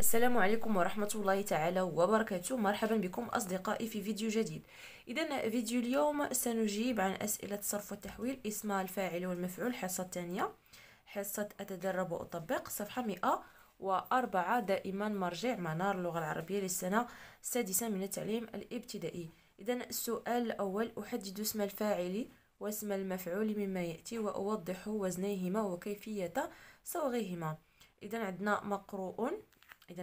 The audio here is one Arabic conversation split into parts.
السلام عليكم ورحمة الله تعالى وبركاته مرحبا بكم أصدقائي في فيديو جديد إذا فيديو اليوم سنجيب عن أسئلة الصرف والتحويل اسم الفاعل والمفعول حصة الثانية حصة أتدرب وأطبق صفحة 104 دائما مرجع منار اللغة العربية للسنة السادسة من التعليم الابتدائي إذا السؤال الأول أحدد اسم الفاعل واسم المفعول مما يأتي وأوضح وزنيهما وكيفية صوغهما إذا عندنا مقروء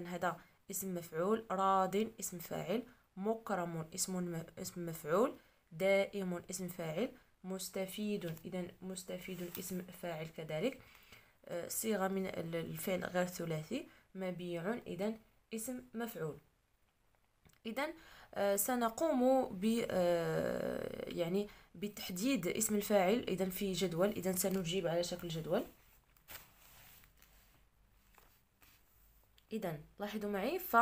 إذا هذا اسم مفعول راض اسم فاعل مكرم اسم اسم مفعول دائم اسم فاعل مستفيد إذا مستفيد اسم فاعل كذلك آه، صيغة من الفعل غير ثلاثي مبيع إذا اسم مفعول إذا آه، سنقوم ب آه، يعني بتحديد اسم الفاعل إذا في جدول إذا سنجيب على شكل جدول اذا لاحظوا معي ف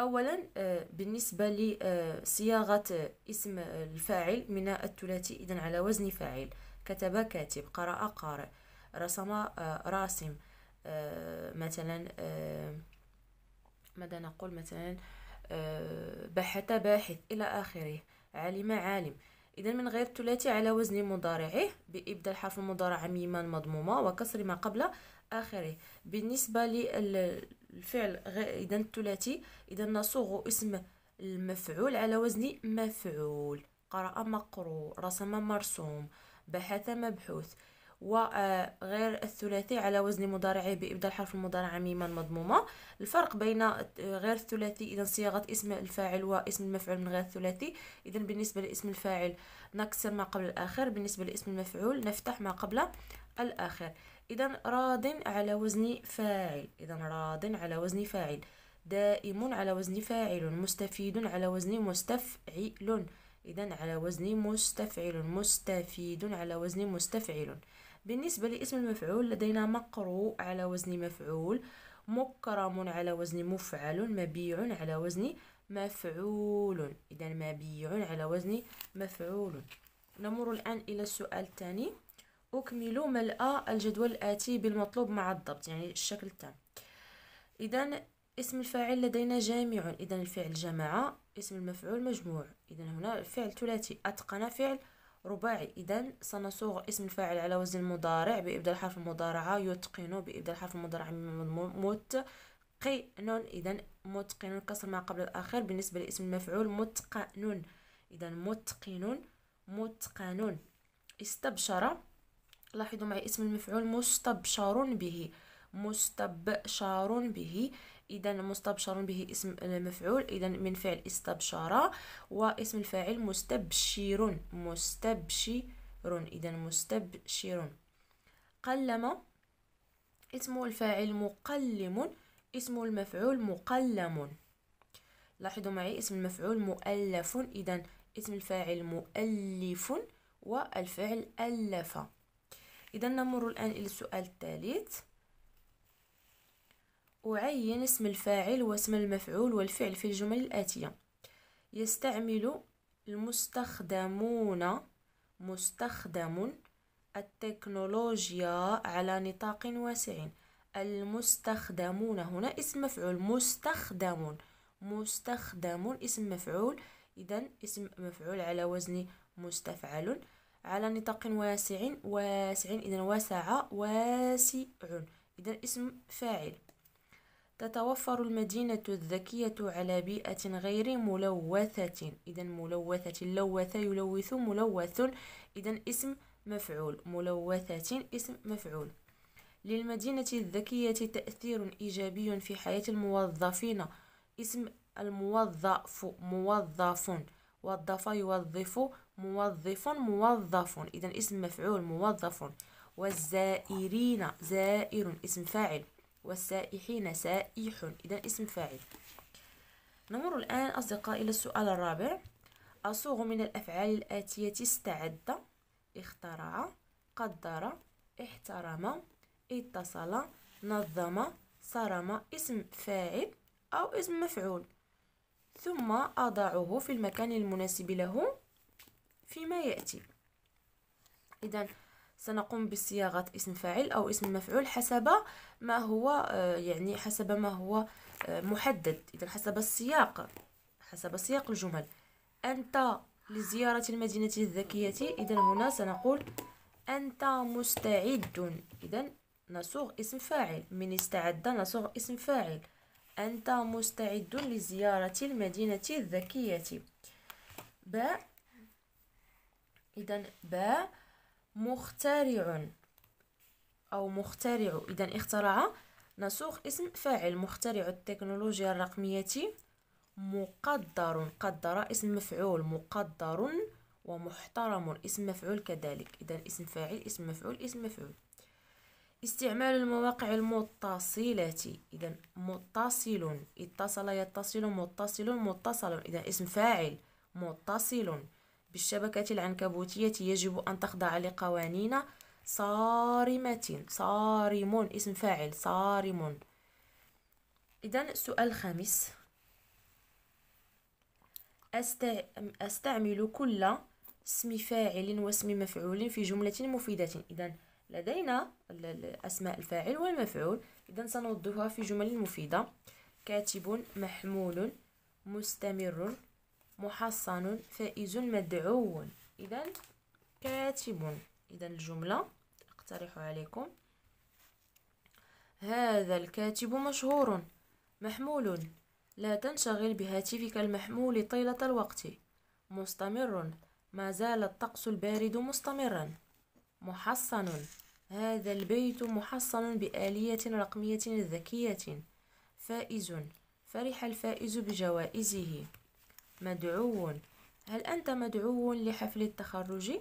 اولا آه، بالنسبه لصياغه آه، اسم آه، الفاعل من الثلاثي اذا على وزن فاعل كتب كاتب قرأ قارئ رسم راسم مثلا ماذا نقول مثلا بحث باحث الى اخره علم عالم إذا من غير الثلاثي على وزن مضارعه بابدا الحرف المضارع ميما مضمومة وكسر ما قبل آخره بالنسبة لل الفعل غير اذا الثلاثي اذا نصوغ اسم المفعول على وزن مفعول قرأ مقروء رسم مرسوم بحث مبحوث وغير آه، الثلاثي على وزن مضارعه بابدا الحرف المضارع ميما مضمومة الفرق بين آه، غير الثلاثي إذا صياغة اسم الفاعل واسم المفعول من غير الثلاثي إذا بالنسبة لاسم الفاعل نكسر ما قبل الآخر بالنسبة لاسم المفعول نفتح ما قبل الآخر اذا راض على وزن فاعل اذا راض على وزن فاعل دائم على وزن فاعل مستفيد على وزن مستفعل إذا على وزن مستفعل مستفيد على وزن مستفعل بالنسبة لاسم المفعول لدينا مقرو على وزن مفعول مكرم على وزن مفعل مبيع على وزن مفعول إذا مبيع على وزن مفعول نمر الآن إلى السؤال الثاني أكمل ملء الجدول الآتي بالمطلوب مع الضبط يعني الشكل التام إذا اسم الفاعل لدينا جامع إذا الفعل جمع اسم المفعول مجموع إذا هنا الفعل ثلاثي أتقن فعل رباعي إذا سنصوغ اسم الفاعل على وزن مضارع بإبدال حرف المضارعة يتقن بإبدال حرف المضارعة متقن إذا متقن كسر ما قبل الآخر بالنسبة لاسم المفعول متقن إذا متقن متقن استبشر لاحظوا معي اسم المفعول مستبشر به مستبشر به اذا مستبشر به اسم المفعول اذا من فعل استبشر واسم الفاعل مستبشر مستبشر اذا مستبشر قلم اسم الفاعل مقلم اسم المفعول مقلم لاحظوا معي اسم المفعول مؤلف اذا اسم الفاعل مؤلف والفعل ألف إذا نمر الآن إلى السؤال الثالث أعين اسم الفاعل واسم المفعول والفعل في الجمل الآتية يستعمل المستخدمون مستخدم التكنولوجيا على نطاق واسع المستخدمون هنا اسم مفعول مستخدم مستخدم اسم مفعول إذا اسم مفعول على وزن مستفعل على نطاق واسع واسع إذا واسع واسع إذا اسم فاعل تتوفر المدينة الذكية على بيئة غير ملوثة إذا ملوثة لوث يلوث ملوث إذا اسم مفعول ملوثة اسم مفعول للمدينة الذكية تأثير إيجابي في حياة الموظفين اسم الموظف موظف وظف يوظف موظف موظف إذا اسم مفعول موظف والزائرين زائر اسم فاعل والسائحين سائح إذا اسم فاعل نمر الآن أصدقائي إلى السؤال الرابع أصوغ من الأفعال الآتية استعد اخترع قدر احترم اتصل نظم صرم اسم فاعل أو اسم مفعول ثم أضعه في المكان المناسب له فيما يأتي إذا سنقوم بصياغة اسم فاعل أو اسم مفعول حسب ما هو آه، يعني حسب ما هو آه، محدد إذا حسب السياق حسب سياق الجمل أنت لزيارة المدينة الذكية إذا هنا سنقول أنت مستعد إذا نصوغ اسم فاعل من استعد نصوغ اسم فاعل أنت مستعد لزيارة المدينة الذكية باء إذا باء مخترع أو مخترع إذا اخترع نسوق اسم فاعل مخترع التكنولوجيا الرقمية مقدر قدر اسم مفعول مقدر ومحترم اسم مفعول كذلك إذا اسم فاعل اسم مفعول اسم مفعول استعمال المواقع المتصلة إذا متصل اتصل يتصل متصل متصل إذا اسم فاعل متصل بالشبكة العنكبوتية يجب أن تخضع لقوانين صارمة صارم اسم فاعل صارم إذا سؤال خامس أستعمل كل اسم فاعل واسم مفعول في جملة مفيدة إذا لدينا أسماء الفاعل والمفعول إذا سنوضحها في جمل مفيدة كاتب محمول مستمر محصن فائز مدعو إذا كاتب إذا الجملة أقترح عليكم هذا الكاتب مشهور محمول لا تنشغل بهاتفك المحمول طيلة الوقت مستمر ما زال الطقس البارد مستمرا محصن هذا البيت محصن بآلية رقمية ذكية فائز فرح الفائز بجوائزه مدعو هل أنت مدعو لحفل التخرج؟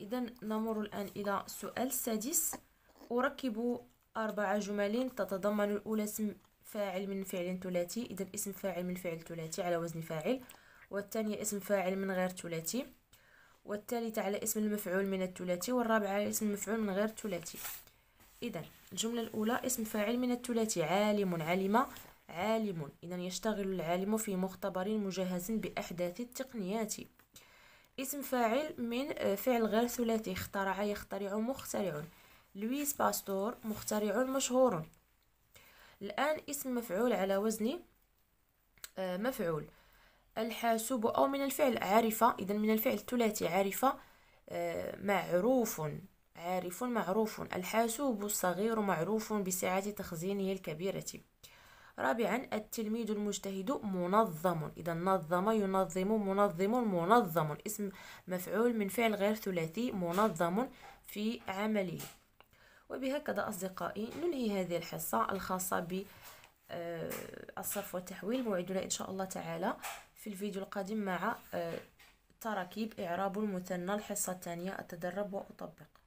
إذا نمر الآن إلى السؤال السادس أركب أربع جمل تتضمن الأولى اسم فاعل من فعل ثلاثي إذا اسم فاعل من فعل ثلاثي على وزن فاعل والثانية اسم فاعل من غير ثلاثي والثالثة على اسم المفعول من الثلاثي والرابعة على اسم المفعول من غير الثلاثي إذا الجملة الأولى اسم فاعل من الثلاثي عالم عالمه عالم إذا يشتغل العالم في مختبر مجهز بأحداث التقنيات اسم فاعل من آه، فعل غير ثلاثي اخترع يخترع مخترع لويس باستور مخترع مشهور الآن اسم مفعول على وزن آه، مفعول الحاسوب أو من الفعل عارفة إذا من الفعل الثلاثي عارفة آه، معروف عارف معروف الحاسوب الصغير معروف بسعة تخزينه الكبيرة رابعا التلميذ المجتهد منظم إذا نظم ينظم منظم منظم اسم مفعول من فعل غير ثلاثي منظم في عمله وبهكذا أصدقائي ننهي هذه الحصة الخاصة بالصرف آه، والتحويل موعدنا إن شاء الله تعالى في الفيديو القادم مع آه، تراكيب إعراب المثنى الحصة الثانية أتدرب وأطبق